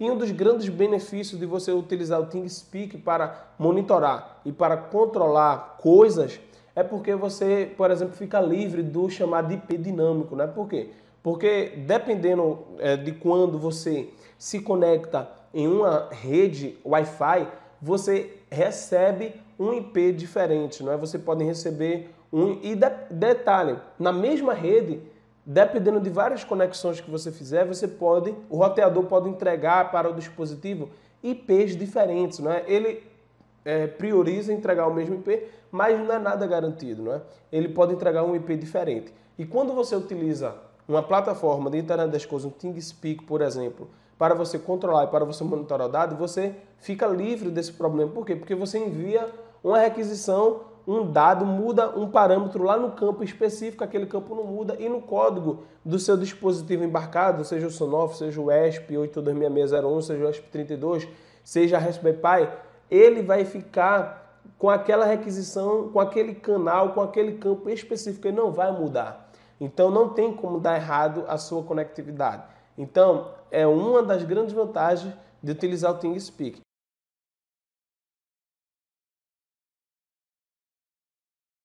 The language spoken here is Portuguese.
E um dos grandes benefícios de você utilizar o ThingSpeak para monitorar e para controlar coisas é porque você, por exemplo, fica livre do chamado de IP dinâmico, né? Por quê? Porque dependendo é, de quando você se conecta em uma rede Wi-Fi, você recebe um IP diferente, não é? Você pode receber um e de, detalhe, na mesma rede dependendo de várias conexões que você fizer, você pode, o roteador pode entregar para o dispositivo IPs diferentes, não é? Ele é, prioriza entregar o mesmo IP, mas não é nada garantido, não é? Ele pode entregar um IP diferente. E quando você utiliza uma plataforma de internet das coisas, um ThingSpeak, por exemplo, para você controlar e para você monitorar o dado, você fica livre desse problema. Por quê? Porque você envia uma requisição um dado muda um parâmetro lá no campo específico, aquele campo não muda, e no código do seu dispositivo embarcado, seja o Sonoff, seja o ESP 826601, seja o ESP32, seja a Raspberry Pi, ele vai ficar com aquela requisição, com aquele canal, com aquele campo específico, ele não vai mudar. Então não tem como dar errado a sua conectividade. Então é uma das grandes vantagens de utilizar o ThingSpeak.